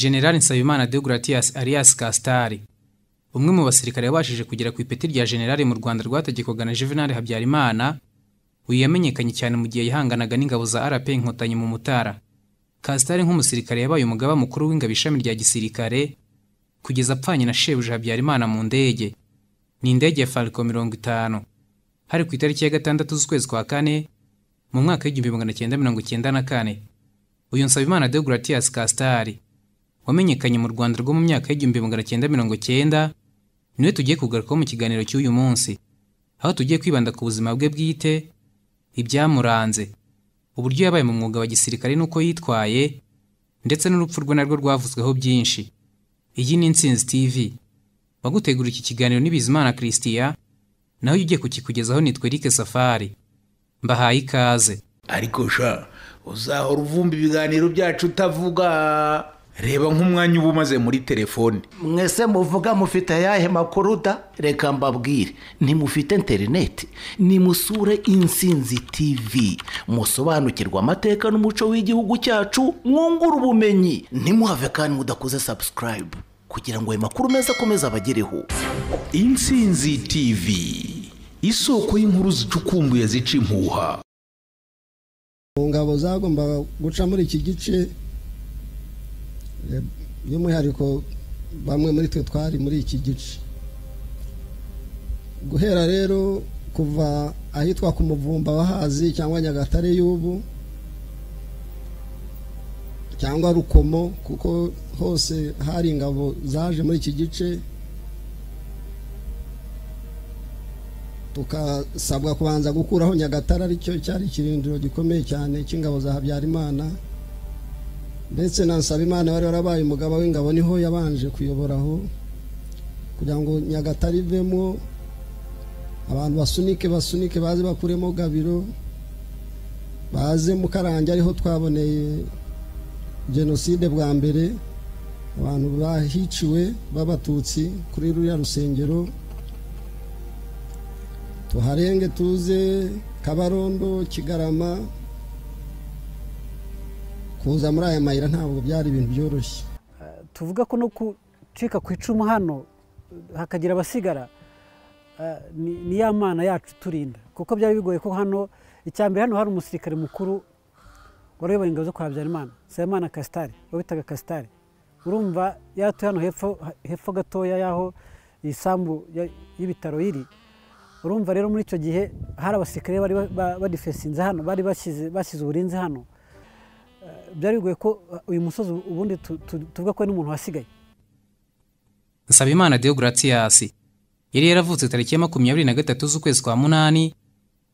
General Nsabimana Deogratias Arias Castari. umwe mu basirikare babashije kugera ku ipeti rya General mu Rwanda rwategekwaga na Juvenal Habyarimana uyu yamenyekanye cyane mu gihe yihanganaga n'ingabo za RP Inkotanyi mu Mutara Castari nk'umusirikare yabaye umugaba mukuru w'ingabo ishami rya gisirikare kugeza apfanye na Shebuja Habyarimana mu ndege ni indege ya mirongo itanu hari ku itariki ya gatandatu z'ukwezi kwa kane mu mwaka w'igihumbi magana cyenda mirongo cyenda na kane uyu Nsabimana Deogratias Castari. wamenyekanye mu rwanda rwo mu myaka y'igihumbi magana cyenda mirongo cyenda niwe tugiye kugarukaho mu kiganiro cy'uyu munsi aho tugiye kwibanda ku buzima bwe bwite ibyamuranze uburyo yabaye mu mwuga wa gisirikare n'uko yitwaye ndetse n'urupfu rwe narwo rwavuzweho byinshi iyi ni insinzi tv wagutegura iki kiganiro n'ibizimana christian naho iyo ugiye kukikugezaho nitwe Eric safari mbahaye ikaze ariko sha uzahora uvumba ibiganiro byacu utavuga reba nk'umwanya uba umaze muri telefone mwese muvuga mufite ayahe makuru da reka mbabwire ntimufite interineti nimusure insinzi tivi musobanukirwa amateka n'umuco w'igihugu cyacu mwungura ubumenyi ntimuhave kandi mudakuze sabusikarayibu kugira ngo ayo makuru meza akomeze abagereho insinzi tivi isoko y'inkuru zicukumbuye zica impuha mu ngabo zagombaga guca muri iki gice by'umwihariko bamwe muri twe twari muri iki gice guhera rero kuva ahitwa ku muvumba w'ahazi cyangwa nyagatare y'ubu cyangwa rukomo kuko hose hari ingabo zaje muri iki gice tukasabwa kubanza gukuraho nyagatare aricyo cyari ikirindiro gikomeye cyane cy'ingabo za habyarimana ndetse na nsabimana wari warabaye umugaba w'ingabo niho yabanje kuyoboraho kugira ngo nyagatare ivemo abantu basunike basunike baze bakuremo gabiro baze mukarange ariho twaboneye jenoside bwa mbere abantu bahiciwe b'abatutsi kuri ruriya rusengero tuharenge tuze kabarondo kigarama kuza muri aya mayira ntabwo byari ibintu byoroshye tuvuga ko no gucika ku icumu hano hakagira abasigara eh, ni ya mana yacu turinda kuko byari bigoye ko hano icya mbere hano hari umusirikare mukuru warebaye ingabo zo kwa habyarimana nsabimana kasitari wabitaga kasitari urumva yaratuye hano hepfo gatoya y'aho isambu y'ibitaro iri urumva rero muri icyo gihe hari abasirikare bari badifesinze hano bari bashyize uburinzi hano byari bigoye ko uh, uyu musozi ubundi tuvuga ko n'umuntu wasigaye nsabimana deoguratiyasi yari yaravutse tariki ya makumyabiri na gatatu z'ukwezi kwa munani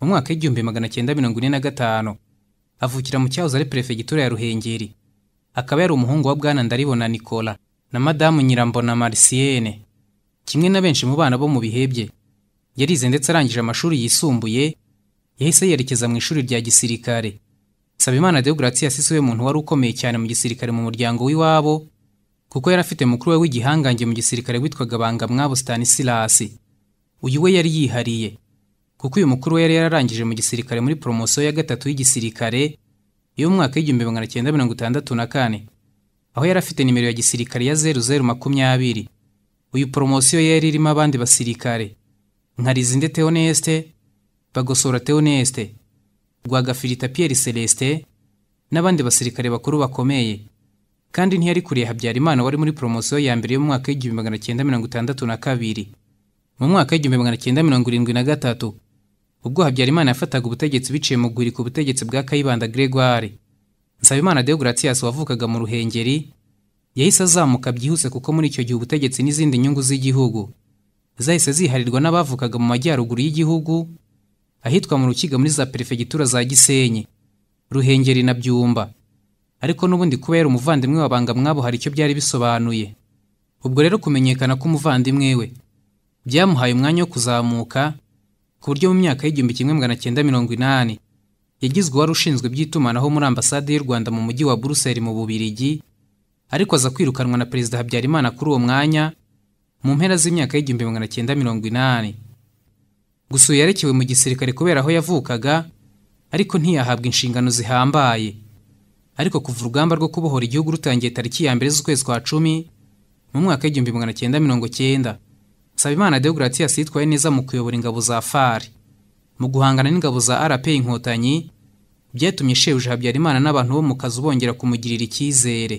mu mwaka w'igihumbi magana cyenda mirongo ine na gatanu avukira mu cyahoze ari perefegitura ya ruhengeri akaba yari umuhungu wa bwana ndaribona nicola na madamu nyirambona marisiyene kimwe na benshi mu bana bo mu bihebye bye yarize ndetse arangije amashuri yisumbuye yahise yerekeza mu ishuri rya gisirikare Nsabimana Deogratias si we muntu wari ukomeye cyane mu gisirikare mu muryango w'iwabo kuko yari afite mukuru we w'igihangange mu gisirikare witwaga Bangamwabo Stanislas uyu we yari yihariye kuko uyu mukuru we yari yararangije mu gisirikare muri poromosiyo ya gatatu y'igisirikare y'umwaka w'igihumbi magana cyenda mirongo itandatu na kane aho yari afite nimero ya gisirikare ya zeru zeru makumyabiri uyu poromosiyo yari irimo abandi basirikare nka Rizinde Theoneste Bagosora Theoneste Rwagafirita Pierre Celeste n'abandi basirikare bakuru bakomeye kandi ntiyari kure Habyarimana wari muri promosiyo ya mbere yo mu mwaka w'igihumbi magana cyenda mirongo itandatu na kabiri mu mwaka w'igihumbi magana cyenda mirongo irindwi na gatatu ubwo Habyarimana yafataga ubutegetsi biciye mu guhiri ku butegetsi bwa Kayibanda Gregoire Nsabimana Deogratias wavukaga mu Ruhengeri yahise azamuka byihuse kuko muri icyo gihe ubutegetsi n'izindi nyungu z'igihugu zahise ziharirwa n'abavukaga mu majyaruguru y'igihugu ahitwa mu rukiga muri za perefegitura za gisenyi ruhengeri na byumba ariko n'ubundi kubera umuvandimwe wa bangamwabo hari icyo byari bisobanuye ubwo rero kumenyekana k'umuvandimwe we byamuhaye umwanya wo kuzamuka ku buryo mu myaka y'igihumbi kimwe magana cyenda mirongo inani yagizwe wari ushinzwe iby'itumanaho muri ambasade y'u rwanda mu mujyi wa buruseli mu bubirigi ariko aza kwirukanwa na perezida habyarimana kuri uwo mwanya mu mpera z'imyaka y'igihumbi magana cyenda mirongo inani gusa uyu yarekewe mu gisirikare kubera aho yavukaga ariko ntiyahabwa inshingano zihambaye ariko kuva urugamba rwo kubohora igihugu rutangiye tariki ya mbere z'ukwezi kwa cumi mu mwaka w'igihumbi magana cyenda mirongo cyenda nsabimana deogratias yitwaye neza mu kuyobora ingabo za fari mu guhangana n'ingabo za rp inkotanyi byatumye shebuja habyarimana n'abantu bo mu kazi bongera kumugirira icyizere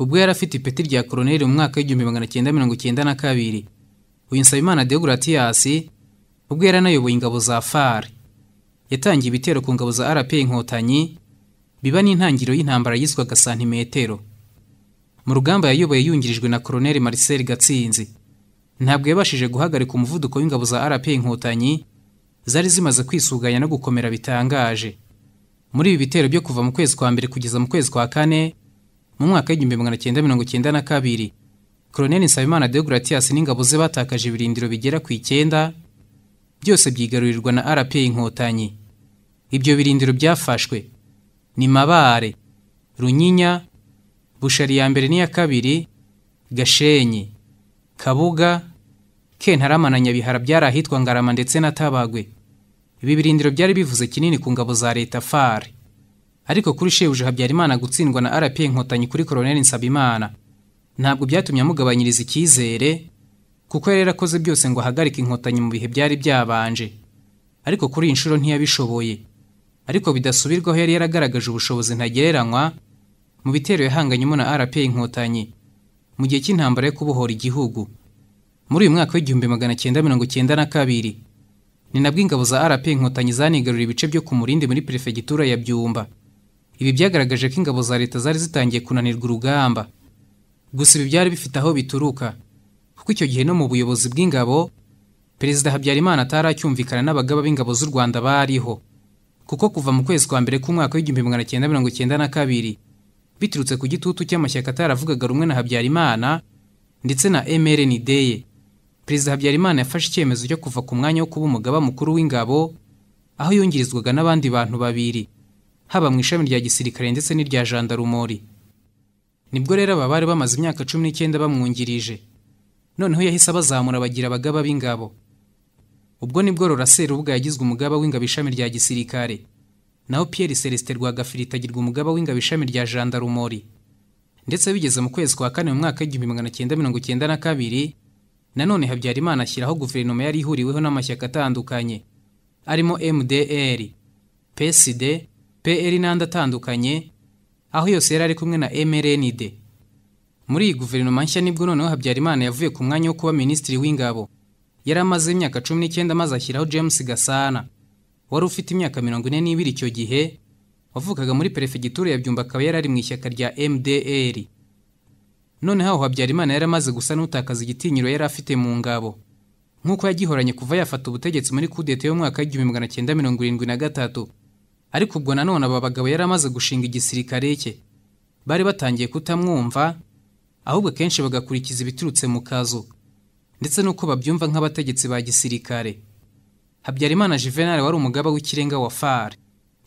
ubwo yari afite ipeti rya koroneri mu mwaka w'igihumbi magana cyenda mirongo cyenda na kabiri uyu nsabimana deogratias ubwo yari anayoboye ingabo za Far yatangiye ibitero ku ngabo za rpa inkotanyi biba n'intangiriro y'intambara yiswaga santimetero mu rugamba yayoboye yungirijwe na koroneli marcel gatsinzi ntabwo yabashije guhagarika umuvuduko w'ingabo za rpa inkotanyi zari zimaze kwisuganya no gukomera bitangaje muri ibi bitero byo kuva mu kwezi kwa mbere kugeza mu kwezi kwa kane mu mwaka w'igihumbi magana cyenda mirongo cyenda na kabiri koroneli nsabimana deogratias n'ingabo ze batakaje ibirindiro bigera ku icyenda byose byigarurirwa na RPA inkotanyi ibyo birindiro byafashwe ni Mabare Runyinya Bushari ya mbere n'iya kabiri Gashenyi Kabuga Kentarama na Nyabihara byari ahitwa Ngarama ndetse na Tabagwe ibi birindiro byari bivuze kinini ku ngabo za leta fari ariko kuri shebuja Habyarimana gutsindwa na RPA inkotanyi kuri Colonel Nsabimana ntabwo byatumye amugabanyiriza icyizere kuko yari yarakoze byose ngo ahagarike inkotanyi mu bihe byari byabanje ariko kuri iyi nshuro ntiyabishoboye ariko bidasubirwaho yari yaragaragaje ubushobozi ntagereranywa mu bitero yahanganyemo na rpa inkotanyi mu gihe cy'intambara yo kubohora igihugu muri uyu mwaka w'igihumbi magana cyenda mirongo cyenda na kabiri ni nabwo ingabo za rpa inkotanyi zanigaruriye ibice byo ku murindi muri perefegitura ya byumba ibi byagaragaje ko ingabo za leta zari zitangiye kunanirwa urugamba gusa ibi byari bifite aho bituruka kuko icyo gihe no mu buyobozi bw'ingabo perezida habyarimana ataracyumvikana n'abagaba b'ingabo z'u rwanda bariho kuko kuva mu kwezi kwa mbere k'umwaka w'igihumbi magana cyenda mirongo cyenda na kabiri biturutse ku gitutu cy'amashyaka ataravugaga rumwe na habyarimana ndetse na mrnd ye perezida habyarimana yafashe icyemezo cyo kuva ku mwanya wo kuba umugaba mukuru w'ingabo aho yungirizwaga n'abandi bantu babiri haba mu ishami rya gisirikare ndetse n'irya jandarumori nibwo rero aba bari bamaze imyaka cumi n'icyenda bamwungirije noneho yahise abazamura bagira abagaba b'ingabo ubwo nibwo ruraserubwa yagizwe umugaba w'ingabo ishami rya gisirikare naho Pierre Celestin Rwagafirita agirwa umugaba w'ingabo ishami rya jandarumori ndetse bigeze mu kwezi kwa kane mu mwaka w'igihumbi magana cyenda mirongo cyenda na kabiri nanone Habyarimana ashyiraho guverinoma yari ihuriweho n'amashyaka atandukanye arimo MDR PSD PL n'andi atandukanye aho yose yari ari kumwe na MRND muri iyi guverinoma nshya nibwo noneho habyarimana yavuye ku mwanya wo kuba minisitiri w'ingabo yari amaze imyaka cumi n'icyenda maze ashyiraho james gasana wari ufite imyaka mirongo ine n'ibiri icyo gihe wavukaga muri perefegitura ya byumba akaba yari ari mu ishyaka rya mdr noneho aho habyarimana yari amaze gusa n'utakaza igitinyiro yari afite mu ngabo nk'uko yagihoranye kuva yafata ubutegetsi muri kudeta y'umwaka w'igihumbi magana cyenda mirongo irindwi na gatatu ariko ubwo nanone aba bagabo yari amaze gushinga igisirikare cye bari batangiye kutamwumva ahubwo kenshi bagakurikiza ibiturutse mu kazu ndetse n'uko babyumva nk'abategetsi ba gisirikare habyarimana juvenal wari umugaba w'ikirenga wa far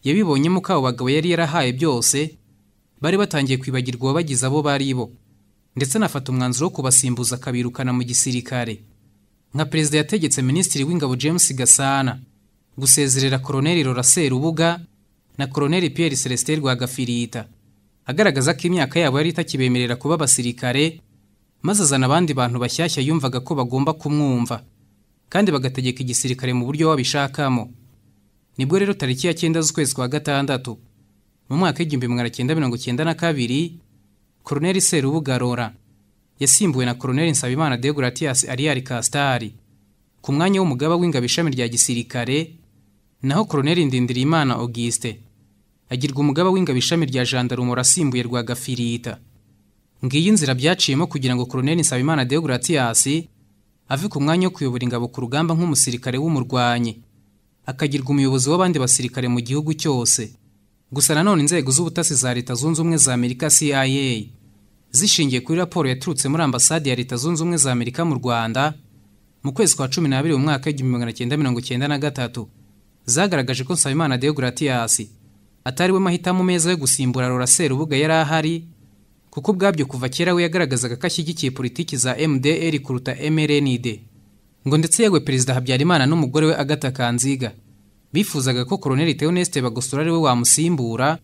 yabibonyemo ko abo bagabo yari yarahaye byose bari batangiye kwibagirwa uwabagize abo bari bo ndetse anafata umwanzuro wo kubasimbuza akabirukana mu gisirikare nka perezida yategetse minisitiri w'ingabo james gasana gusezerera koroneli rora serubuga na koroneli pierre celestin rwagafirita agaragaza ko imyaka yabo yari itakibemerera kuba abasirikare maze azana abandi bantu bashyashya yumvaga ko bagomba kumwumva kandi bagategeka igisirikare mu buryo wabishakamo nibwo rero tariki ya cyenda z'ukwezi kwa gatandatu mu mwaka w'igihumbi magana cyenda mirongo cyenda na kabiri koroneli serubugarora yasimbuwe na koroneli nsabimana deguratiyasi ariyari kasitari ku mwanya w'umugaba w'ingabo ishami rya gisirikare naho koroneli ndindirimana auguste agirwa umugaba w'ingabo ishami rya jandarumo asimbuye rwa gafirita ngiyi inzira byaciyemo kugira ngo koroneli nsabimana deoguratiyasi ave ku mwanya wo kuyobora ingabo ku rugamba nk'umusirikare w'umurwanyi akagirwa umuyobozi w'abandi basirikare mu gihugu cyose gusa nanone inzego z'ubutasi za leta zunze ubumwe za amerika cia zishingiye kuri raporo yaturutse muri ambasade ya leta zunze ubumwe za amerika mu rwanda mu kwezi kwa cumi n'abiri mu mwaka w'igihumbi magana cyenda mirongo cyenda na gatatu zagaragaje ko nsabimana deoguratiyasi atari we mahitamo meza yo gusimbura Laurent Serubuga yari ahari kuko ubwabyo kuva kera we yagaragazaga ko ashyigikiye politiki za MDR kuruta MRND ngo ndetse yewe Perezida Habyarimana n'umugore we agata Kanziga bifuzaga ko Colonel Theoneste Bagosora ari we wamusimbura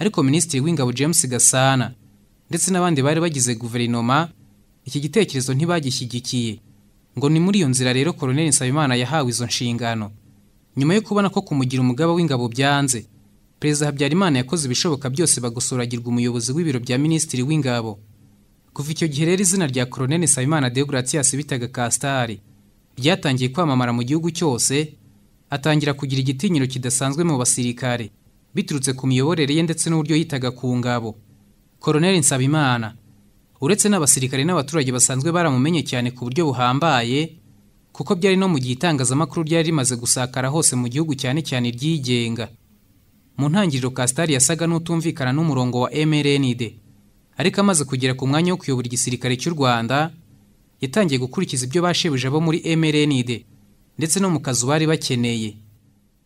ariko Minisitiri w'Ingabo James Gasana ndetse n'abandi bari bagize guverinoma iki gitekerezo ntibagishyigikiye ngo ni muri iyo nzira rero Colonel Nsabimana yahawe izo nshingano nyuma yo kubona ko kumugira umugaba w'ingabo byanze Perezida Habyarimana yakoze ibishoboka byose bagosoragirwa umuyobozi w'ibiro bya Minisitiri w'Ingabo kuva icyo gihe rero izina rya Colonel Nsabimana Deogratias bitaga Kastari ryatangiye kwamamara mu gihugu cyose atangira kugira igitinyiro kidasanzwe mu basirikare biturutse ku miyoborere ye ndetse n'uburyo yitaga ku ngabo Colonel Nsabimana uretse n'abasirikare n'abaturage basanzwe baramumenye cyane ku buryo buhambaye kuko byari no mu gihe itangazamakuru ryari rimaze gusakara hose mu gihugu cyane cyane ryigenga mu ntangiriro Kastari yasaga n'utumvikana n'umurongo wa MLND ariko amaze kugera ku mwanya wo kuyobora igisirikare cy'u Rwanda yatangiye gukurikiza ibyo bashebuje abo muri MLND ndetse no mu kazu bari bakeneye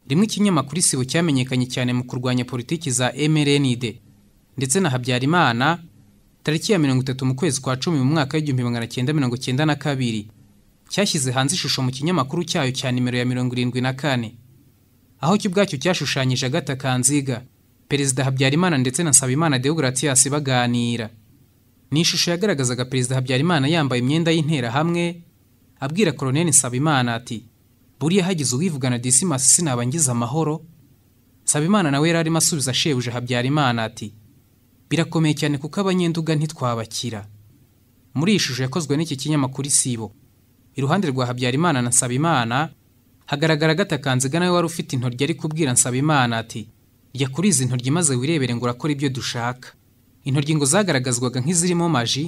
rimwe ikinyamakuru isibo cyamenyekanye cyane mu kurwanya politiki za MLND ndetse na Habyarimana tariki ya mirongo itatu mu kwezi kwa cumi mu mwaka w'igihumbi magana cyenda mirongo cyenda na kabiri cyashyize hanze ishusho mu kinyamakuru cyayo cya nimero ya mirongo irindwi na kane aho cyo ubwacyo cyashushanyije agata kanziga perezida habyarimana ndetse na nsabimana deogratias baganira ni ishusho yagaragazaga perezida habyarimana yambaye imyenda y'interahamwe abwira koroneli nsabimana ati buriya hagize uwivugana disimasi sinaba ngize amahoro nsabimana nawe yari arimo asubiza shebuja habyarimana ati birakomeye cyane kuko abanyenduga ntitwabakira muri iyi shusho yakozwe n'iki kinyamakuru isibo iruhande rwa habyarimana na nsabimana hagaragara agatakanziga nawe wari ufite intoryi ari kubwira Nsabimana ati jya kuri izi ntoryi maze wirebere ngo urakora ibyo dushaka intoryi ngo zagaragazwaga nk'izirimo maji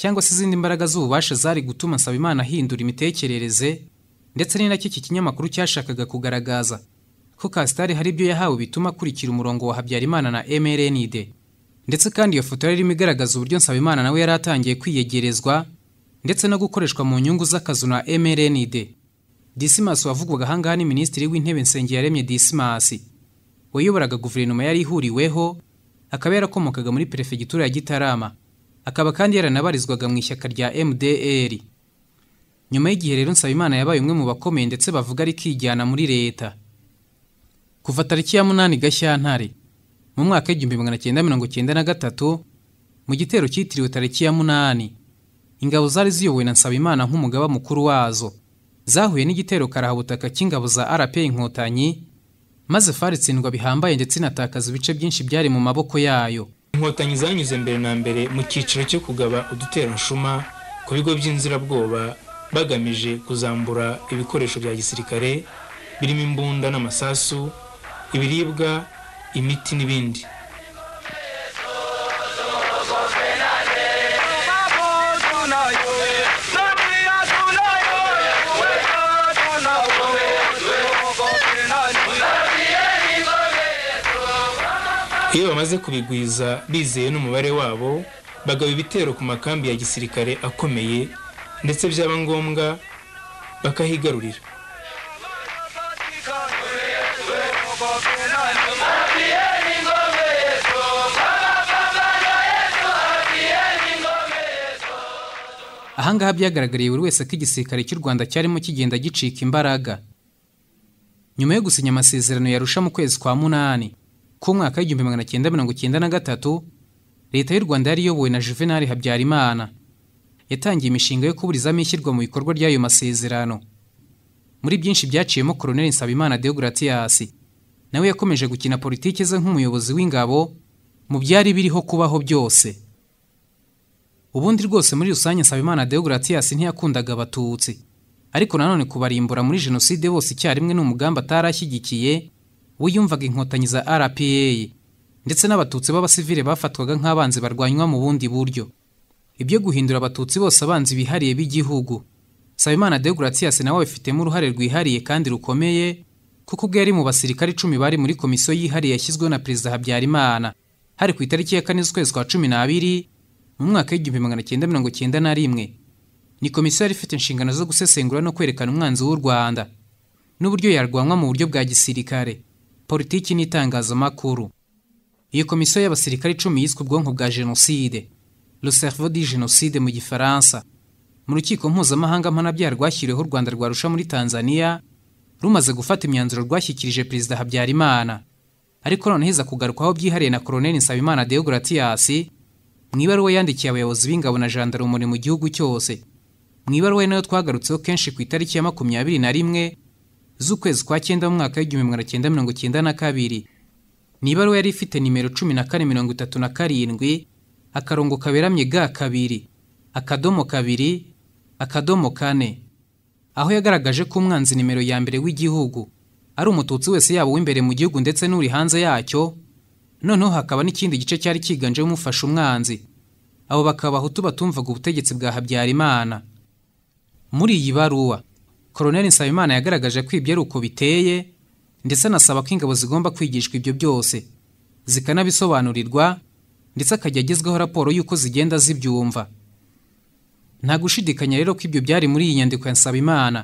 cyangwa se izindi mbaraga z'ububasha zari gutuma Nsabimana ahindura imitekerereze ndetse ni nacyo iki kinyamakuru cyashakaga kugaragaza ko Kasitari hari ibyo yahawe bituma akurikira umurongo wa Habyarimana na MRND ndetse kandi iyo foto yari irimo igaragaza uburyo Nsabimana nawe yari atangiye kwiyegerezwa ndetse no gukoreshwa mu nyungu z'akazu na MRND Dismas wavugwaga ahangaha ni Minisitiri w'Intebe Nsengiyaremye Dismas wayoboraga guverinoma yari ihuriweho akaba yarakomokaga muri perefegitura ya Gitarama akaba kandi yaranabarizwaga mu ishyaka rya MDR nyuma y'igihe rero Nsabimana yabaye umwe mu bakomeye ndetse bavuga ari kijyana muri leta kuva tariki ya munani Gashyantare mu mwaka w'igihumbi magana cyenda mirongo cyenda na gatatu mu gitero cyitiriwe tariki ya munani ingabo zari ziyobowe na Nsabimana nk'umugaba mukuru wazo zahuye n'igitero karahabutaka cy'ingabo za RPA inkotanyi maze faritsindwa bihambaye ndetse inatakaza ibice byinshi byari mu maboko yayo inkotanyi zanyuze mbere na mbere mu cyiciro cyo kugaba Nshuma ku bigo by'inzirabwoba bagamije kuzambura ibikoresho bya gisirikare birimo imbunda n'amasasu ibiribwa imiti n'ibindi iyo bamaze kubigwiza bizeye n'umubare wabo bagaba ibitero ku makambi ya gisirikare akomeye ndetse byaba ngombwa bakahigarurira ahangaha byagaragariye buri wese ko igisirikare cy'u rwanda cyarimo kigenda gicika imbaraga nyuma yo gusinya amasezerano yarusha mu kwezi kwa munani ku mwaka w'igihumbi magana cyenda mirongo cyenda na gatatu leta y'u rwanda yari iyobowe na Juvenal habyarimana yatangiye imishinga yo kuburizamo ishyirwa mu bikorwa ry'ayo masezerano muri byinshi byaciyemo koroneli nsabimana deoguratiyasi nawe yakomeje gukina politiki ze nk'umuyobozi w'ingabo mu byari biriho kubaho byose ubundi rwose muri rusange nsabimana deoguratiyasi ntiyakundaga abatutsi ariko nanone kubarimbura muri jenoside bose icyarimwe ni umugambi atarashyigikiye we yumvaga inkotanyi za rpa ndetse n'abatutsi b'abasivile bafatwaga nk'abanzi barwanywa mu bundi buryo ibyo guhindura abatutsi bose abanzi bihariye b'igihugu Sabimana Deogratias nawe abifitemo uruhare rwihariye kandi rukomeye kuko ubwo yari mu basirikare icumi bari muri komisiyo yihariye yashyizweho na perezida Habyarimana hari ku itariki ya kane z'ukwezi kwa cumi n'abiri mu mwaka w'igihumbi magana cyenda mirongo cyenda na rimwe ni komisiyo yari ifite inshingano zo gusesengura no kwerekana umwanzi w'u Rwanda n'uburyo yarwanywa mu buryo bwa gisirikare politiki n'itangazamakuru Iyo komisiyo y'abasirikare icumi yiswe ubwonko bwa jenoside le cerveau di jenoside mu gifaransa mu rukiko mpuzamahanga mpanabyaha rwashyiriweho u rwanda rwarusha muri tanzania rumaze gufata imyanzuro rwashyikirije perezida habyarimana ariko noneho iza kugarukwaho byihariye na koroneli nsabimana deoguratiyasi mu ibaruwa yandikiye abayobozi b'ingabo na jandarumuri mu gihugu cyose mu ibaruwa nayo twagarutseho kenshi ku itariki ya makumyabiri na rimwe z'ukwezi kwa cyenda mu mwaka w'igihumbi magana cyenda mirongo cyenda na kabiri ni ibaruwa yari ifite nimero cumi na kane mirongo itatu na karindwi akarongo kaberamye ga kabiri akadomo kabiri akadomo kane aho yagaragaje ko umwanzi nimero ya mbere w'igihugu ari umututsi wese yaba w’imbere mu gihugu ndetse n'uri hanze yacyo noneho hakaba n'ikindi gice cyari cyiganjemo umufasha umwanzi abo bakaba abahutu batumvaga ubutegetsi bwa habyarimana muri iyi baruwa koroneli nsabimana yagaragaje ko ibyo ari uko biteye ndetse anasaba ko ingabo zigomba kwigishwa ibyo byose zikanabisobanurirwa ndetse akajya agezwaho raporo y'uko zigenda zibyumva nta gushidikanya rero ko ibyo byari muri iyi nyandiko ya nsabimana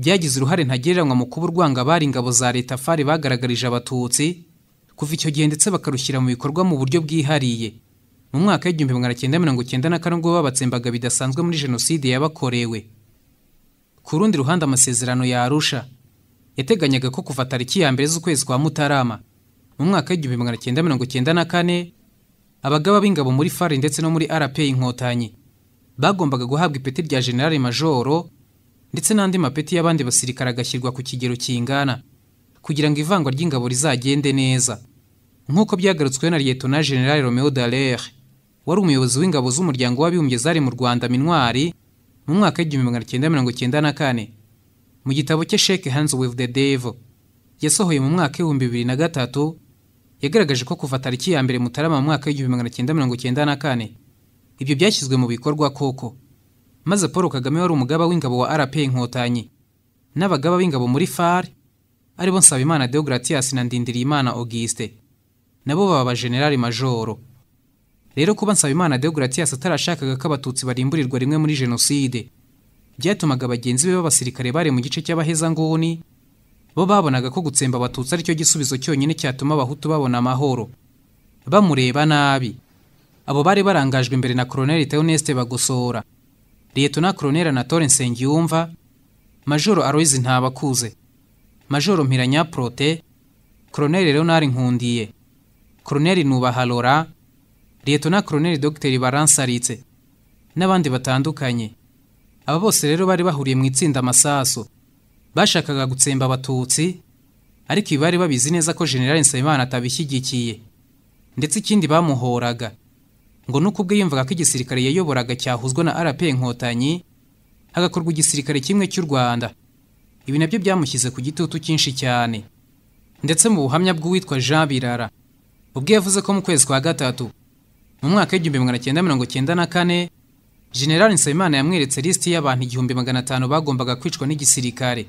byagize uruhare ntagereranywa mu kuba urwanga bari ingabo za leta fari bagaragarije abatutsi kuva icyo gihe ndetse bakarushyira mu bikorwa mu buryo bwihariye mu mwaka w'igihumbi magana cyenda mirongo cyenda na kane ubwo babatsembaga bidasanzwe muri jenoside yabakorewe ku rundi ruhande amasezerano ya arusha yateganyaga ko kuva tariki ya mbere z'ukwezi kwa mutarama mu mwaka w'igihumbi magana cyenda mirongo cyenda na kane abagaba b'ingabo muri fari ndetse no muri rpa inkotanyi bagombaga guhabwa ipeti rya generale majoro ndetse n'andi mapeti y'abandi basirikare agashyirwa ku kigero kingana kugira ngo ivangwa ry'ingabo rizagende neza nk'uko byagarutswe na liyetona generale romeo dallaire wari umuyobozi w'ingabo z'umuryango w'abibumbye zari mu rwanda minwari mu mwaka w'igihumbi magana cyenda mirongo cyenda na kane mu gitabo cye Sheke hands with the devil yasohoye mu mwaka w'ibihumbi bibiri na gatatu yagaragaje ko kuva tariki ya mbere mutarama mu mwaka w'igihumbi magana cyenda mirongo cyenda na kane ibyo byashyizwe mu bikorwa koko maze paul kagame wari umugaba w'ingabo wa rp inkotanyi n'abagaba b'ingabo muri far aribo nsabimana deogratias na ndindiriyimana auguste nabo baba abajenerali majoro rero kuba nsabimana deogratias atarashakaga ko abatutsi barimburirwa rimwe muri jenoside byatumaga bagenzi be b'abasirikare bari mu gice cy'abahezanguni bo babonaga ko gutsemba abatutsi aricyo gisubizo cyonyine cyatuma abahutu babona amahoro bamureba nabi abo bari barangajwe imbere na koroneli teoneste bagosora liyetona koroneli anatole nsengiyumva majoro aloyizi ntabakuze majoro mpiranya porote koroneli leonard nkundiye koroneli nubaharora na koroneri Dr baransaritse n'abandi batandukanye aba bose rero bari bahuriye mu itsinda amasaso bashakaga gutsemba abatutsi ariko ibi bari babizi neza ko General nsabimana atabishyigikiye ndetse ikindi bamuhoraga ngo nuko ubwo yumvaga ko igisirikare yayoboraga cyahuzwa na rp inkotanyi hagakorwa igisirikare kimwe cy'u rwanda ibi nabyo byamushyize ku gitutu cyinshi cyane ndetse mu buhamya bw'uwitwa jean birara ubwo yavuze ko mu kwezi kwa gatatu mu mwaka w'igihumbi magana cyenda mirongo cyenda na kane generali nsabimana yamweretse lisiti y'abantu igihumbi magana atanu bagombaga kwicwa n'igisirikare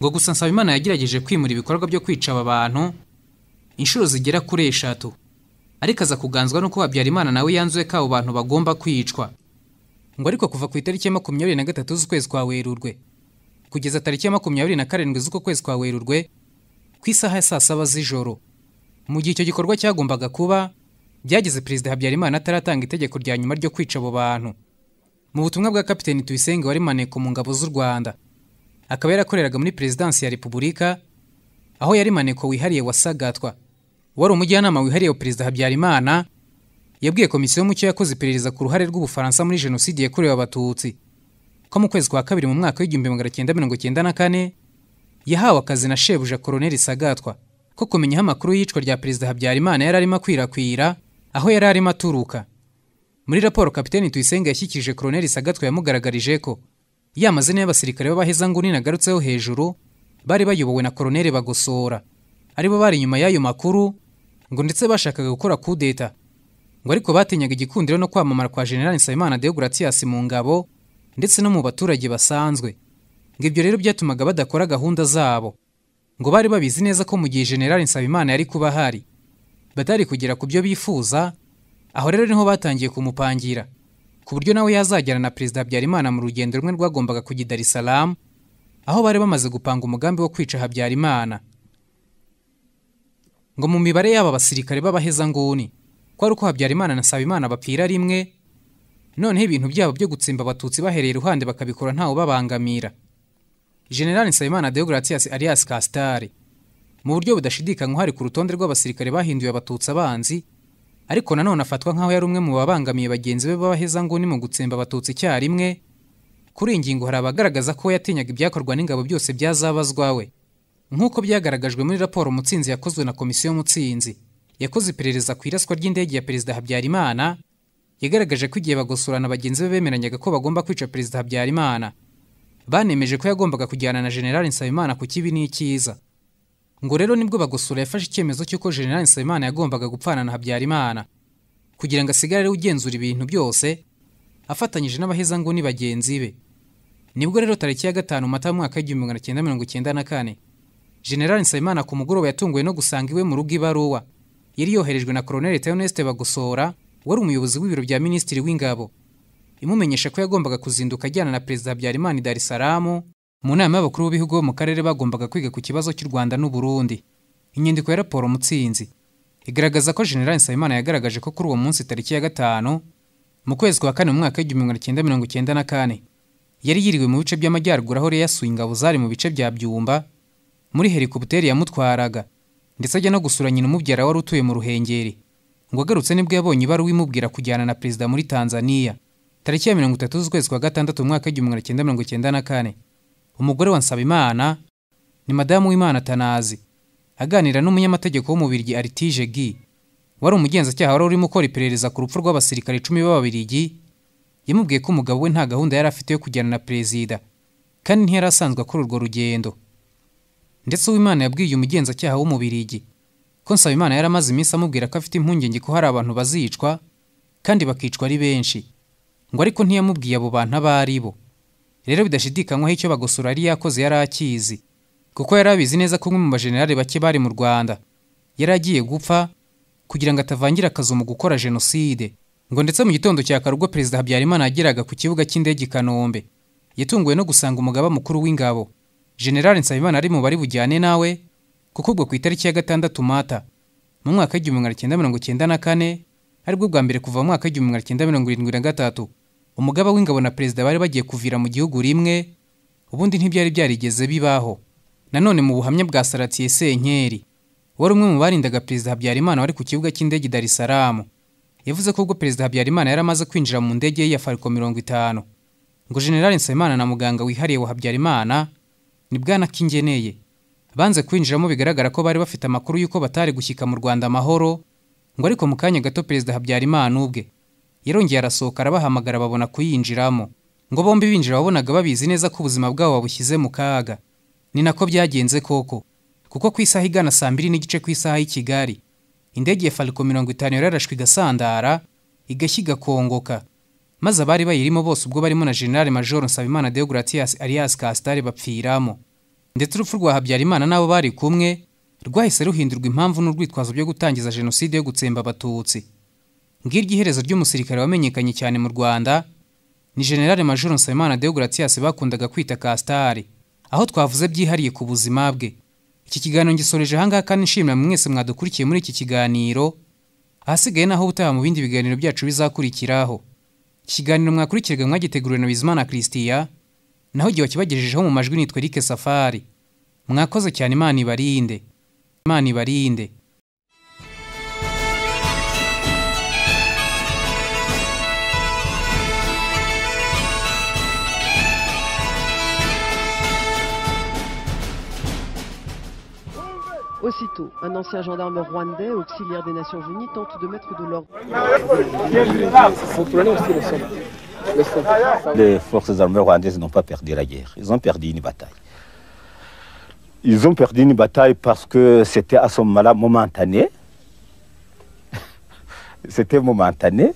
ngo gusa nsabimana yagerageje kwimura ibikorwa byo kwica aba bantu inshuro zigera kuri eshatu ariko aza kuganzwa n'uko habyarimana nawe yanzuye ko abo bantu bagomba kwicwa ngo ariko kuva ku itariki ya makumyabiri na gatatu z'ukwezi kwa werurwe kugeza tariki ya makumyabiri na karindwi z'uko kwezi kwa werurwe ku isaha ya saa saba z'ijoro mu gihe icyo gikorwa cyagombaga kuba byageze perezida habyarimana ataratanga itegeko rya nyuma ryo kwica abo bantu mu butumwa bwa kapiteni tuyisenge wari maneko mu ngabo z'u rwanda akaba yarakoreraga muri perezidansi ya repubulika aho yari maneko wihariye wasagatwa wari umujyanama wihariye wa perezida habyarimana yabwiye komisiyo y'umuco yakoze iperereza ku ruhare rw'ubufaransa muri jenoside yakorewe abatutsi ko mu kwezi kwa kabiri mu mwaka w'igihumbi magana cyenda mirongo cyenda na kane yahawe akazi na shebuja koroneli sagatwa ko aho amakuru y'icwa rya perezida habyarimana yari arimo akwirakwira aho yari arimo aturuka muri raporo kapiteni tuyisenge yashyikirije koroneli sagatwa yamugaragarije ko y'amazina y'abasirikare b'abahezanguni nagarutseho hejuru bari bayobowe na koroneli bagosora aribo bari inyuma y'ayo makuru ngo ndetse bashakaga gukora kudeta ngo ariko batinyaga igikundiro no kwamamara kwa generale nsabimana deogratias mu ngabo ndetse no mu baturage basanzwe ngo ibyo rero byatumaga badakora gahunda zabo ngo bari babizi neza ko mu gihe generale nsabimana yari kuba ahari batari kugera ku byo bifuza aho rero niho batangiye kumupangira ku buryo nawe yazajyana na perezida habyarimana mu rugendo rumwe rwagombaga kujya i Dar es Salaam aho bari bamaze gupanga umugambi wo kwica habyarimana ngo mu mibare y'aba basirikare b'abahezanguni kwa ari uko habyarimana na Sabimana bapfira rimwe noneho ibintu byabo byo gutsimba abatutsi bahereye iruhande bakabikora ntawe babangamira generale nsabimana deogratias Arias kasitari mu buryo budashidikanywa hari ku rutonde rw'abasirikare bahinduye abatutsi abanzi ariko nanone afatwa nk'aho yari umwe mu babangamiye bagenzi be ngo ni mu gutsemba abatutsi icyarimwe kuri iyi ngingo hari abagaragaza ko yatinyaga ibyakorwa n'ingabo byose byazabazwawe nk'uko byagaragajwe muri raporo umutsinzi yakozwe na komisiyo y’Umutsinzi yakoze iperereza ku iraswa ry'indege ya perezida habyarimana yagaragaje ko igihe bagosorana bagenzi be bemeranyaga ko bagomba kwica perezida habyarimana banemeje ko yagombaga kujyana na generali nsabimana ku kibi n'ikiza ngo rero nibwo bagosora yafashe icyemezo cy'uko General Nsabimana yagombaga gupfana na Habyarimana kugira ngo asigare ugenzura ibintu byose afatanyije n’abaheza n'abahezanguni bagenzi be nibwo rero tariki ya gatanu mata mwaka w'igihumbi magana cyenda mirongo icyenda na kane General Nsabimana ku mugoroba yatunguwe no gusanga iwe mu rugo ibaruwa yari yoherejwe na Colonel Theoneste Bagosora wari umuyobozi w'ibiro bya Minisitiri w'Ingabo imumenyesha ko yagombaga kuzinduka ajyana na Perezida Habyarimana i Dar es mu nama y'abakuru b'ibihugu bo mu karere bagombaga kwiga ku kibazo cy'u rwanda n’u Burundi inyandiko ya raporo mutsinzi igaragaza ko general nsabimana yagaragaje ko kuri uwo munsi tariki ya gatanu mu kwezi kwa kane mu mwaka w'igihumbi magana cyenda mirongo cyenda na kane yari yiriwe mu bice by'amajyaruguru aho yari yasuye ingabo zari mu bice bya byumba muri helikopiteri yamutwaraga ndetse ajya no gusura nyina umubyara wari utuye mu ruhengeri ngo agarutse nibwo yabonye ibaruwa imubwira kujyana na perezida muri tanzania tariki ya mirongo itatu z'ukwezi kwa gatandatu mu mwaka w'igihumbi magana cyenda mirongo cyenda na kane umugore wa Nsabimana ni madamu w'Imana Tanazi aganira n'umunyamategeko w'umubirigi Artije Guy wari umugenzacyaha wari urimo ukora iperereza ku rupfu rw'abasirikare icumi b'ababirigi yamubwiye ko umugabo we nta gahunda yari afite yo kujyana na perezida kandi ntiyari asanzwe akora urwo rugendo ndetse uwimana yabwiye umugenzacyaha w'umubirigi ko Nsabimana yari amaze iminsi amubwira ko afite impungenge ko hari abantu bazicwa kandi bakicwa ari benshi ngo ariko ntiyamubwiye abo bantu abo ari bo rero bidashidikanywaho icyo bagosora yari yakoze yari akizi kuko yari abizi neza ko umwe mu bajenerali bake bari mu rwanda yari agiye gupfa kugira ngo atavangira akazi mu gukora jenoside ngo ndetse mu gitondo cya karugwa perezida habyarimana yageraga ku kibuga cy'indege i kanombe yatunguwe no gusanga umugaba mukuru w'ingabo generale nsabimana ari mu bari bujyane nawe kuko ubwo ku itariki ya gatandatu mata mu mwaka w'igihumbi magana cyenda mirongo cyenda na kane aribwo bwa mbere kuva mu mwaka w'igihumbi magana cyenda mirongo irindwi na gatatu umugaba w'ingabo na perezida bari bagiye kuvira mu gihugu rimwe ubundi ntibyari byarigeze bibaho nanone mu buhamya bwa saratiye senkeri wari umwe mu barindaga perezida habyarimana wari ku kibuga cy'indege i salamu yavuze ko ubwo perezida habyarimana yari amaze kwinjira mu ndege ye ya fariko mirongo itanu ngo generale nsabimana na muganga wihariye wa habyarimana ni bwana kingeneye banze kwinjiramo bigaragara ko bari bafite amakuru y'uko batari gushyika mu rwanda amahoro ngo ariko mu kanya gato perezida habyarimana ubwe yarongeye arasohoka arabahamagara babona kuyinjiramo ngo bombi binjira wabonaga babizi neza ko ubuzima bwabo babushyize mu kaga ni nako byagenze koko kuko ku isaha igana saa mbiri n'igice ku isaha y'i kigali indege ya fariko mirongo itanu yararashwe igasandara igashya igakongoka maze abari bayirimo bose ubwo barimo na General Major nsabimana deogratias arias kasitare bapfiramo ndetse urupfu rwa habyarimana n'abo bari kumwe rwahise ruhindurwa impamvu n'urwitwazo byo gutangiza jenoside yo gutsemba abatutsi ngiryo iherezo ry'umusirikare wamenyekanye cyane mu rwanda ni generale major nsabimana deogratias bakundaga kwita kasitari aho twavuze byihariye ku buzima bwe iki kiganiro gisoreje ahangaha kandi nshimira mwese mwadukurikiye muri iki kiganiro ahasigaye naho ubutaha mu bindi biganiro byacu bizakurikiraho iki kiganiro mwakurikirwa mwagiteguriwe na bizimana christiya naho igihe wakibagejejeho mu majwi nitwa Eric Safari mwakoze cyane imana ibarinde imana ibarinde Aussitôt, un ancien gendarme rwandais, auxiliaire des Nations Unies, tente de mettre de l'ordre. Les forces armées rwandaises n'ont pas perdu la guerre, ils ont perdu une bataille. Ils ont perdu une bataille parce que c'était à ce moment-là momentané. c'était momentané.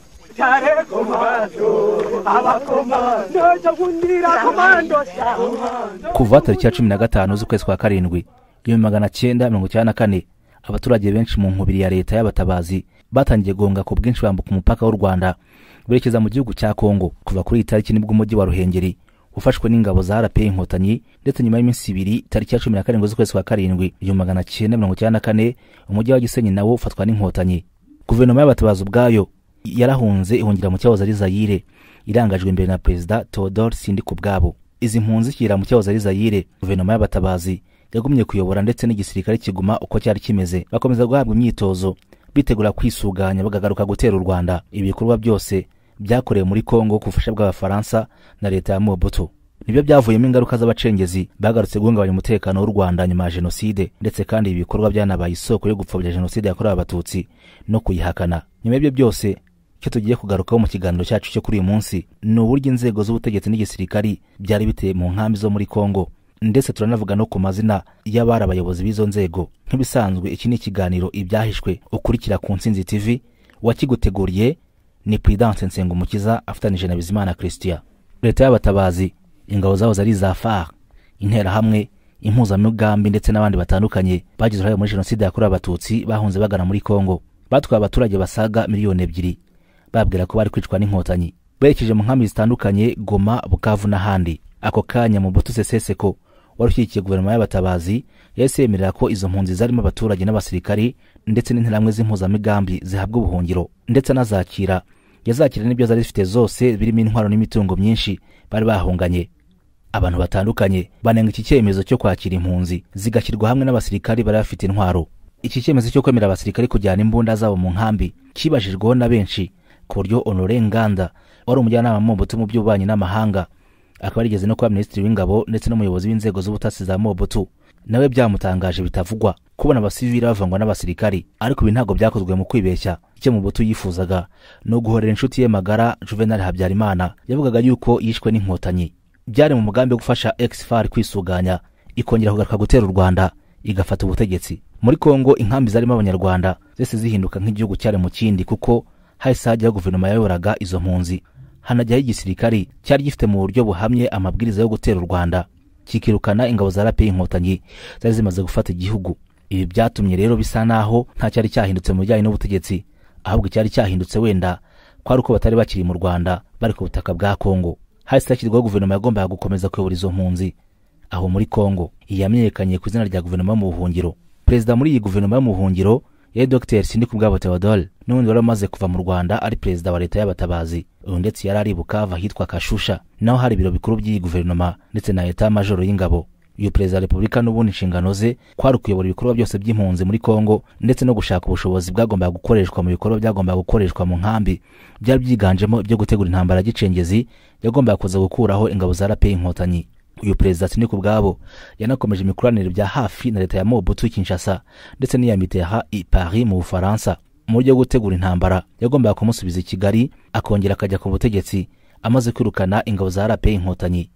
igihumbi magana cyenda mirongo icyenda na kane abaturage benshi mu nkubiri ya leta y'abatabazi batangiye guhunga ku bwinshi bambuka umupaka w'u rwanda berekeza mu gihugu cya Congo kuva kuri iyi tariki nibwo umujyi wa ruhengeri ufashwe n'ingabo za rp inkotanyi ndetse nyuma y'iminsi ibiri tariki ya cumi na karindwi z'ukwezi kwa karindwi igihumbi magana cyenda mirongo icyenda na kane umujyi wa gisenyi nawo ufatwa n'inkotanyi guverinoma y'abatabazi ubwayo yarahunze ihungira mu cyahoze ari zayire irangajwe imbere na perezida teodore sindikubwabo izi mpunzi ikira mu cyahoze ari zayire guverinoma y'abatabazi yagumye kuyobora ndetse n'igisirikare kiguma uko cyari kimeze bakomeza guhabwa imyitozo bitegura kwisuganya bagagaruka gutera u rwanda ibikorwa byose byakorewe muri Congo ku bufasha bw'abafaransa na leta ya mobutu nibyo byavuyemo ingaruka z'abacengezi bagarutse guhungabanya umutekano w'u rwanda nyuma ya jenoside ndetse kandi ibi bikorwa byanabaye isoko yo gupfobya jenoside yakorewe abatutsi no kuyihakana nyuma y'ibyo byose icyo tugiye kugarukaho mu kiganiro cyacu cyo kuri uyu munsi ni uburyo inzego z'ubutegetsi n'igisirikari byari biteye mu nkambi zo muri Congo. ndetse turanavuga no ku mazina y'abari abayobozi b'izo nzego nk'ibisanzwe iki ni ikiganiro ibyahishwe ukurikira ku nsinzi tv wakiguteguriye ni puridance nsengumukiza afatanije na bizimana christian leta y'abatabazi ingabo zabo zari za far interahamwe impuzamugambi ndetse n'abandi batandukanye bagize uruhare muri jenoside yakorewe abatutsi bahunze bagana muri congo batwaye abaturage basaga miliyoni ebyiri babwira ko bari kwicwa n'inkotanyi berekeje mu nkambi zitandukanye goma bukavu n'ahandi ako kanya mu butuseseseko wari ushyigikiye guverinoma y'abatabazi yahise yemerera ko izo mpunzi zarimo abaturage n'abasirikari ndetse n'interahamwe z'impuzamigambi zihabwa ubuhungiro ndetse anazakira yazakira n'ibyo zari zifite zose birimo intwaro n'imitungo myinshi bari bahunganye abantu batandukanye banenga iki cyemezo cyo kwakira impunzi zigashyirwa hamwe n'abasirikari bari bafite intwaro iki cyemezo cyo kwemerera abasirikari kujyana imbunda zabo mu nkambi kibajijweho na benshi ku buryo onore nganda wari umujyanama mu by'ububanyi n'amahanga akaba yarigeze no kuba minisitiri w'ingabo ndetse n'umuyobozi w'inzego z'ubutasi za mobutu nawe byamutangaje bitavugwa kubona abasivili bavangwa n'abasirikari ariko ibi ntabwo byakozwe mu kwibeshya icyo mubutu yifuzaga ni uguhorera inshuti ye magara juvenal habyarimana yavugaga yuko yishwe n'inkotanyi byari mu mugambi wo gufasha exfar kwisuganya ikongera kugaruka gutera u rwanda igafata ubutegetsi muri kongo inkambi zarimo abanyarwanda zese zihinduka nk'igihugu cyari mu kindi kuko hahise hajyaho guverinoma yayoboraga izo mpunzi hanajyaho igisirikari cyari gifite mu buryo buhamye amabwiriza yo gutera u rwanda kikirukana ingabo za rp inkotanyi zari zimaze gufata igihugu ibi byatumye rero bisa naho nta cyari cyahindutse mu bijyanye n'ubutegetsi ahubwo icyari cyahindutse wenda kwari uko batari bakiri mu rwanda bari ku butaka bwa kongo hahise hashyirwaho guverinoma yagombaga gukomeza kuyobora izo mpunzi aho muri kongo iyi yamenyekanye ku izina rya guverinoma yo mu buhungiro perezida muri iyi guverinoma yo mu buhungiro yari dr sindikubwabo theodore n'ubundi wari umaze kuva mu rwanda ari perezida wa leta y'abatabazi uyu ndetse yari ari bukava ahitwa kashusha naho hari ibiro bikuru by'iyi guverinoma ndetse na leta y'amajoro y'ingabo uyu perezida wa repubulika n'ubundi inshingano ze kwari kuyobora ibikorwa byose by'impunzi muri Congo ndetse no gushaka ubushobozi bwagombaga gukoreshwa mu bikorwa byagombaga gukoreshwa mu nkambi byari byiganjemo ibyo gutegura intambara y'icengezi yagombaga kuza gukuraho ingabo za rape inkotanyi uyu perezida sinik ubwabo yanakomeje imikoranire bya hafi na leta ya mobutu kinshasa ndetse n'iya miteha i paris mu bufaransa mu buryo gutegura intambara yagombaga kumusubiza i kigali akongera akajya ku butegetsi amaze kwirukana ingabo za rpa inkotanyi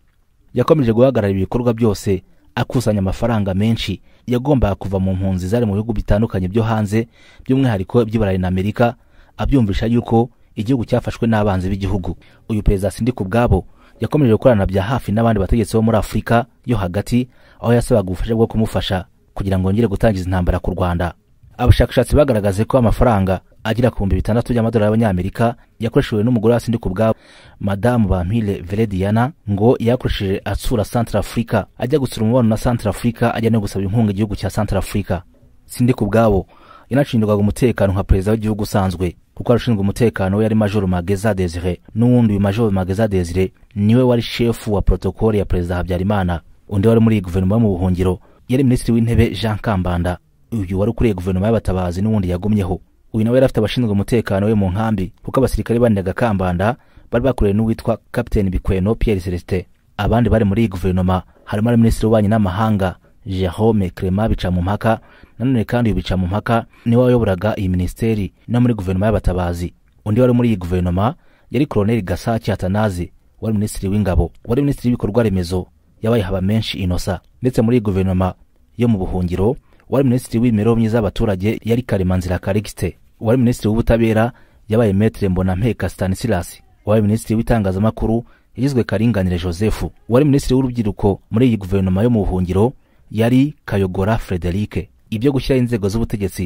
yakomeje guhagarara ibikorwa byose akusanya amafaranga menshi yagombaga kuva mu mpunzi zari mu bihugu bitandukanye byo hanze by'umwihariko by'iburayi na amerika abyumvisha yuko igihugu cyafashwe n'abanzi b'igihugu uyu perezida sindi ku bwabo yakomeje gukorana bya hafi n'abandi bategetsi bo muri afurika yo hagati aho yasabaga ubufasha bwo kumufasha kugira ngo yongere gutangiza intambara ku rwanda abashakashatsi bagaragaze ko amafaranga agera ku bihumbi bitandatu by'amadolari y'abanyamerika yakoreshewe n'umugore hasi ndi ku bwabo madamu bampire verediana ngo yakoresheje atsura santara afurika ajya gusura umubano na santara afurika ajya no gusaba inkunga igihugu cya santara afurika sindi kubwabo bwabo yanashinjwaga umutekano nka perezida w'igihugu usanzwe kuko arushinzwe umutekano we yari majoro mageza desire n'uwundi majoro mageza desire niwe wari shefu wa protokole ya perezida habyarimana undi wari muri guverinoma mu buhungiro yari minisitiri w'intebe jean kambanda uyu wari ukuriye guverinoma y'abatabazi n'ubundi yagumyeho uyu nawe yari afite abashinzwe umutekano we mu nkambi kuko abasirikare bandaga kambanda bari bakoreye n'uwitwa kapiteni bikweno pierre celestin abandi bari muri iyi guverinoma harimo na minisitiri w'ububanyi n'amahanga jerome clement bicamumpaka nanone kandi uyu bicamumpaka niwe wayoboraga iyi minisiteri no muri guverinoma y'abatabazi undi wari muri iyi guverinoma yari koroneli gasaki atanazi wari minisitiri w'ingabo wari minisitiri w'ibikorwa remezo yabaye haba menshi inosa ndetse muri iyi guverinoma yo mu buhungiro uwari minisitiri w'imibereho myiza y'abaturage yari karemanzira karikisite wari minisitiri w'ubutabera yabaye metere mbonampeka stanislas uwari minisitiri w'itangazamakuru yizwe karinganire joseph wari minisitiri w'urubyiruko muri iyi guverinoma yo mu buhungiro yari kayogora frederike ibyo gushyiraho inzego z'ubutegetsi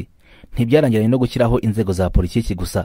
ntibyarangiranye no gushyiraho inzego za politiki gusa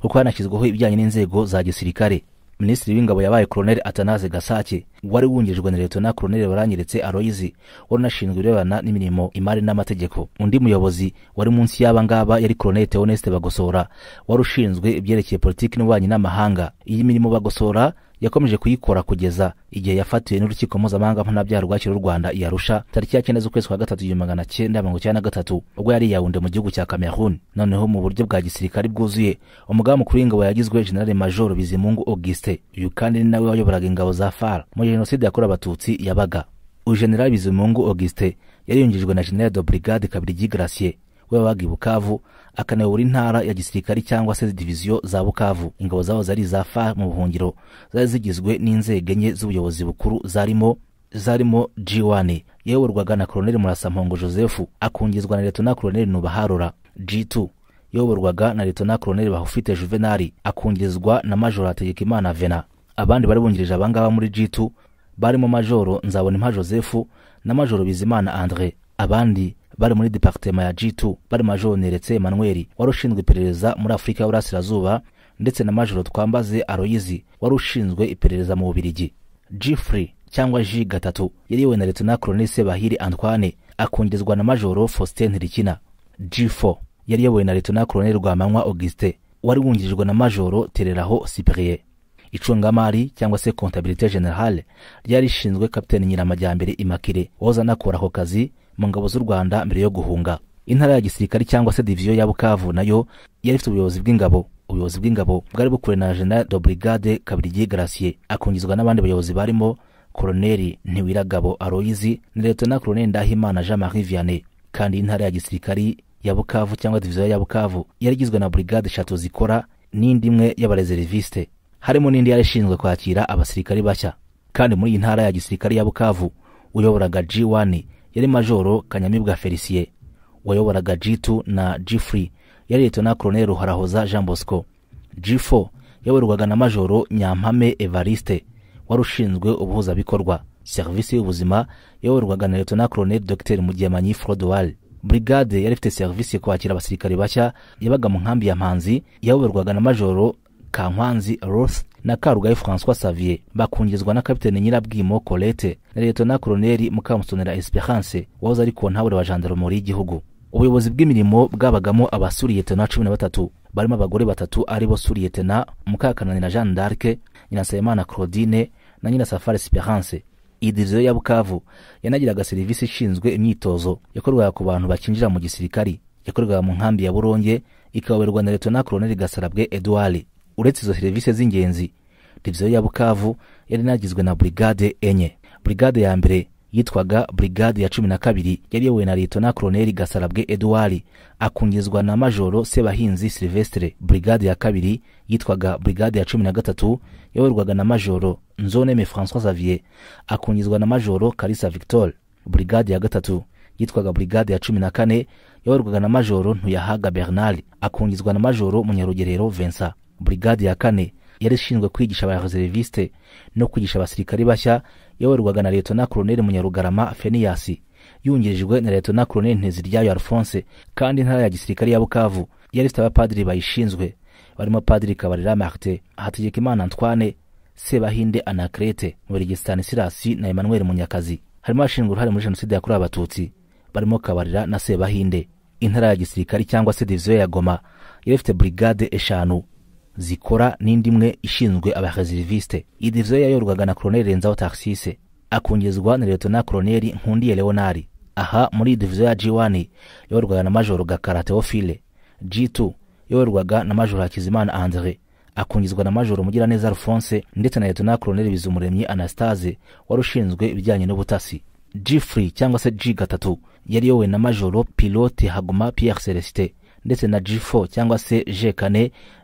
kuko hanashyizweho ibijyanye n'inzego za gisirikare minisitiri w'ingabo yabaye colonel atanaze gasake wari wungirijwe na leta na colonel baranyeretse aroyizi wari unashinzwe ibirebana n'imirimo imari n'amategeko undi muyobozi wari munsi y'aba ngaba yari colonel theoneste bagosora wari ushinzwe ibyerekeye politiki n'ububanyi n'amahanga iyi mirimo bagosora yakomeje kuyikora kugeza igihe yafatiwe n'urukiko mpuzamahanga mpanabyaha rwakira u rwanda yarusha tariki ya cyenda z'ukwezi kwa gatatu igihumbi magana cyenda mirongo icyenda na gatatu ubwo yari yawunde mu gihugu cya cameroon noneho mu buryo bwa gisirikare bwuzuye umugaba mukuru w'ingabo yagizwe generale major bizimungu auguste uyu kandi ni nawe wayoboraga ingabo za far muri jenoside yakorewe abatutsi yabaga uyu generale bizimungu auguste yariyungijwe na generale de brigade kabirigi gracier we yabaga i bukavu akanayobora intara ya gisirikari cyangwa se diviziyo za bukavu ingabo zabo zari iza fa mu buhungiro zari zigizwe n'inzego enye z'ubuyobozi bukuru zarimo zarimo g1 yayoborwaga na koroneli murasampongo joseph akungizwa na letona koroneli nubaharura g2 yayoborwaga na na koroneli bahufite juvenali akungizwa na majoro hategekimana vena abandi bari bungirije abangaba muri g2 barimo majoro nzabona impa joseph na majoro bizimana andre abandi bari muri departema ya g bari majoro Neretse Emmanuel wari ushinzwe iperereza muri Afurika y'Uburasirazuba ndetse na majoro Twambaze Aloyizi wari ushinzwe iperereza mu Bubiligi g cyangwa G gatatu yariwe na Lt Colonel Sebahiri Antoine akongezwa na majoro Faustin Rikina G4 yari yayobowe na Lt Colonel Rwamanywa Augustin wari wungirijwe na majoro Tereraho Cyprien icungamari cyangwa se comptabilité Generale ryari rishinzwe kapiteni nyiramajyambere Immaculee wahoze anakora ako kazi mu ngabo z'u rwanda mbere yo guhunga intara ya gisirikare cyangwa se diviziyo ya bukavu nayo yari ifite ubuyobozi bw'ingabo ubuyobozi bw'ingabo bwari bukuriwe na jena do brigade kabirigi garasiye akungizwa n'abandi bayobozi barimo koloneli ntiwiragabo aroyizi na leta koloneli ndahimana jean marie vianney kandi intara ya gisirikari ya bukavu cyangwa diviziyo ya bukavu yari igizwe na burigade eshatu zikora n'indi imwe y'abarezeriviste harimo n'indi yari ishinzwe kwakira abasirikari bashya kandi muri iyi ntara ya gisirikari ya bukavu uyoboraga g1 yari majoro kanyamibwa felicien wayoboraga g2 na g3 yari letona colonel ruharahoza jean bosco g4 yayoborwaga na majoro nyampame evariste wari ushinzwe ubuhuzabikorwa serivisi y'ubuzima yayoborwaga na na colonel dr mugemanyi frodoal brigade yari ifite serivisi kwakira abasirikare bashya yabaga mu nkambi ya mpanzi yayoborwaga na majoro kankwanzi roth na karugayi francois savier bakungizwa na kapitene nyirabwimo colette na leta na koloneli mukamusonera esperance wahoze ari kontabure wa jandarumori y'igihugu ubuyobozi bw'imirimo bwabagamo na cumi na batatu barimo abagore batatu aribo suriyetena na jeanne d'arc nyirasabimana claudine na nyirasafari esperance iyi diviziyo ya bukavu yanagiraga serivisi ishinzwe imyitozo yakorwaga ku bantu bakinjira mu gisirikari yakorwaga mu nkambi ya buronge ikayoborwa na leta na koloneli gasarabwe edouard uretse izo serivisi z'ingenzi diviziyo ya bukavu yari inagizwe na burigade enye burigade ya mbere yitwaga burigade ya cumi na kabiri yari iyobowe na litona koroneli gasarabwe eduwari akungizwa na majoro sebahinzi silvestre burigade ya kabiri yitwaga burigade ya cumi na gatatu yayoborwaga na majoro nzoneme francois xavier akungizwa na majoro Kalisa victor burigade ya gatatu yitwaga burigade ya cumi na kane yayoborwaga na majoro ntuyahaga bernard akungizwa na majoro munyarugerero vincent burigade ya kane yari ishinzwe kwigisha abareseriviste no kwigisha abasirikari bashya yayoborwaga na leta koloneli munyarugarama feniyasi yungirijwe na leta koloneli nteziryayo alphonse kandi intara ya gisirikare ya bukavu yari ifite abapadiri bayishinzwe barimo padiri kabarira marite hategekimana antwane sebahinde anakrete muberigi stanisirasi na emmanuel munyakazi harimo abashinzwe uruhare muri jenoside yakorewe abatutsi barimo kabarira na sebahinde intara ya gisirikare cyangwa se diviziyo ya goma yari ifite burigade eshanu zikora n'indi imwe ishinzwe abareseriviste diviziyo yayoborwaga na koroneri nzaho taxise akungizwa na leta na koroneri nkundiye leonari aha muri diviziyo ya g1 yayoborwaga na majoro gakara teofile g tu yayoborwaga na majoro hakizimana andre akungizwa na majoro mugiraneza alphonse ndetse na leta na koroneri bizumuremyi anastase wari ushinzwe ibijyanye n'ubutasi g3 cyangwa se g gatatu yari yowe na majoro pilote haguma pierre celestin ndetse na g cyangwa se g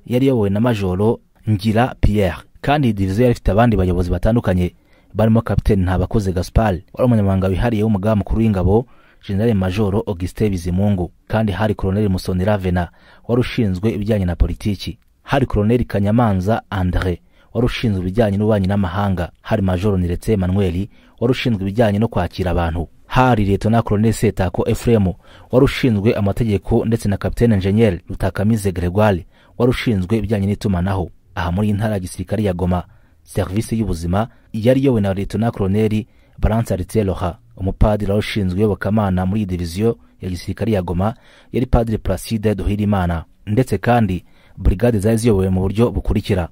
yari iyobowe na Majoro Ngira Pierre kandi diviziyo yari ifite abandi bayobozi batandukanye barimo Kapiteni Ntabakoze Gaspard wari umunyamabanga wihariye w'umugaba mukuru w'ingabo General Majoro Augustin Bizimungu kandi hari Colonel Musonera Vena wari ushinzwe ibijyanye na politiki hari Colonel Kanyamanza Andre wari ushinzwe ibijyanye n'ububanyi n'amahanga hari Majoro Niretse Emmanuel wari ushinzwe ibijyanye no kwakira abantu hari letona colonel setako efuremu wari ushinzwe amategeko ndetse na kapitene enjenyeri rutakamize gregoire wari ushinzwe ibijyanye n'itumanaho aha muri Ntara ya gisirikare ya goma serivisi y'ubuzima yari iyobowe na letona colonel baranse ariteriroha umupadiri wari ushinzwe iyobokamana muri iyi diviziyo ya gisirikare ya goma yari padiri placide duhirimana ndetse kandi burigade zari ziyobowe mu buryo bukurikira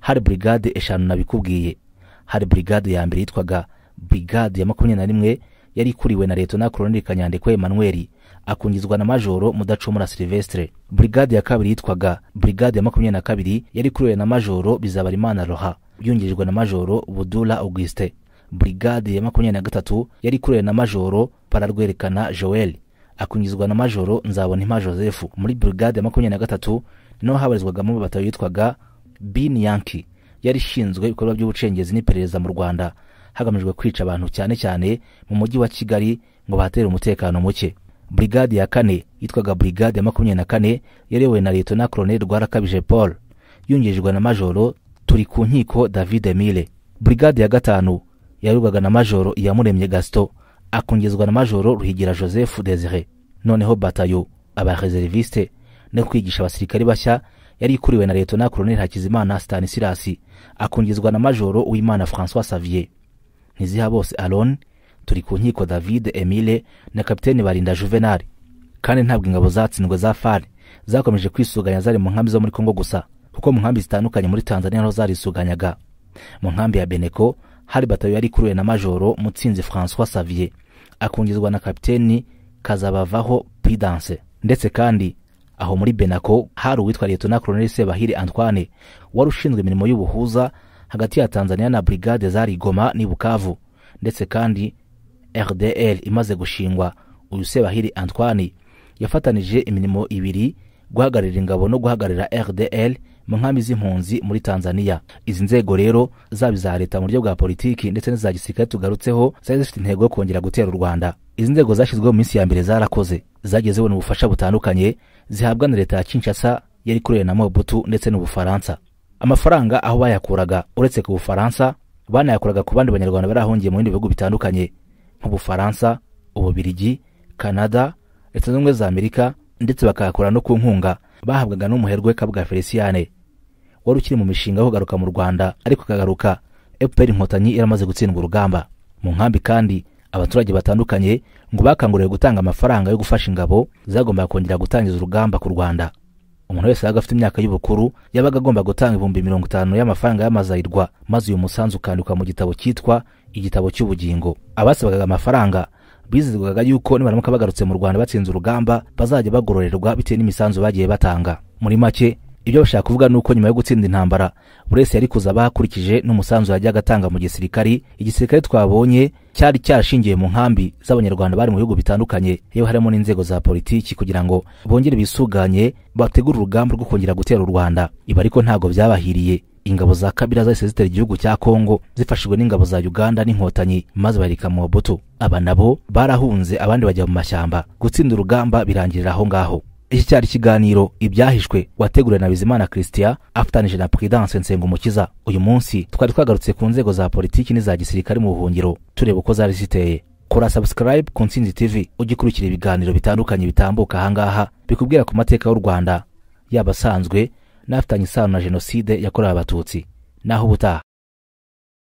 hari burigade eshanu nabikubwiye hari burigade ya mbere yitwaga burigade ya makumyabiri na rimwe yari ikuriwe na leta na koroneli kanyandekwe Emmanuel akungizwa na majoro mudacumura silvestre Brigade ya kabiri yitwaga burigade ya makumyabiri na kabiri yari ikuriwe na majoro bizabarimana roha yungirijwe na majoro budura Auguste Brigade ya makumyabiri na gatatu yari ikuriwe na majoro pararwerekana joel akungizwa na majoro nzabonimpa joseph muri Brigade ya makumyabiri na gatatu naho habarizwagamo batatu yitwaga bin yanki yari ishinzwe ibikorwa by'ubucengezi n'iperereza mu rwanda hagamijwe kwica abantu cyane cyane mu mujyi wa kigali ngo bahatere umutekano muke burigade ya kane yitwaga burigade ya makumyabiri na kane yarewe na leta na koroneli rwarakabije paul yungirijwe na majoro turi ku nkiko david mire brigade ya gatanu yayoborwaga na majoro iyamuremye gasito akongezwa na majoro ruhigira joseph desire noneho batayo abareseriviste no kwigisha abasirikare bashya yari ikuriwe na leta na koroneli hakizimana stanisilasi akongezwa na majoro uwimana francois savier ntiziha bose aroni turi ku nkiko david emile na kapitene barinda juvenal kandi ntabwo ingabo zatsindwe za fari zakomeje kwisuganya zari mu nkambi zo muri Congo gusa kuko mu nkambi zitandukanye muri tanzania naho zarisuganyaga mu nkambi ya beneko hari batayo yari ikuruwe na majoro mutsinzi francois savier akungizwa na kapiteni kazabavaho pidanse ndetse kandi aho muri benako hari uwitwa na koroneli sebahire antoine wari ushinzwe imirimo y'ubuhuza hagati ya tanzania na brigade zari goma n'i bukavu ndetse kandi rdl imaze gushingwa uyu sebahiri antoine yafatanije imirimo ibiri guhagararira ingabo no guhagararira rdl mu nkambi z'impunzi muri tanzania izi nzego rero zaba iza leta mu buryo bwa politiki ndetse n'iza gisirikare tugarutseho zari zifite intego yo kongera gutera u rwanda izi nzego zashyizweho mu minsi ya mbere zarakoze zageze zibona ubufasha butandukanye zihabwa na leta ya kinshasa yari ikorera na mobutu ndetse n'ubufaransa amafaranga aho bayakuraga uretse ku bufaransa banayakuraga ku bandi banyarwanda barahungiye mu bindi bihugu bitandukanye nk'ubufaransa ububirigi kanada leta zunze ubumwe za amerika ndetse bakayakura no ku nkunga bahabwaga n'umuherwe kabwa feliciyane wari ukiri mu mishinga yo kugaruka mu rwanda ariko akagaruka efuperi inkotanyi yaramaze gutsindwa urugamba mu nkambi kandi abaturage batandukanye ngo bakanguriwe gutanga amafaranga yo gufasha ingabo zagombaga kongera gutangiza urugamba ku rwanda umuntu wese wabaga afite imyaka y'ubukuru yabaga agomba gutanga ibihumbi mirongo itanu y'amafaranga y'amazayirwa maze uyu musanzu ukandikwa mu gitabo cyitwa igitabo cy'ubugingo abasabaga amafaranga bizizwaga yuko nibaramuka bagarutse mu rwanda batsinze urugamba bazajya bagororerwa bitewe n'imisanzu bagiye batanga muri make ibyo bashaka kuvuga ni uko nyuma yo gutsinda intambara buri wese yari kuza bakurikije n'umusanzu yajyaga atanga mu gisirikari igisirikare twabonye cyari cyarashingiye mu nkambi z'abanyarwanda bari mu bihugu bitandukanye yewe harimo n'inzego za politiki kugira ngo bongere bisuganye bategure urugamba rwo kongera gutera u rwanda ibi ariko ntabwo byabahiriye ingabo za kabira zahise zitera igihugu cya kongo zifashijwe n'ingabo za uganda n'inkotanyi maze mu mobutu aba nabo barahunze abandi bajya mu mashyamba gutsinda urugamba birangirira aho ngaho iki cyari ikiganiro ibyahishwe wateguriwe na bizimana christian afatanyije na prudence nsengumukiza uyu munsi twari twagarutse ku nzego za politiki n'iza gisirikare mu buhungiro tureba uko zari ziteye kora subscribe ku ntsinzi tv ujye ukurikira ibiganiro bitandukanye bitambuka ahangaha bikubwira ku mateka y'u rwanda yaba asanzwe n'afitanye isano na jenoside yakorewe abatutsi naho ubutaha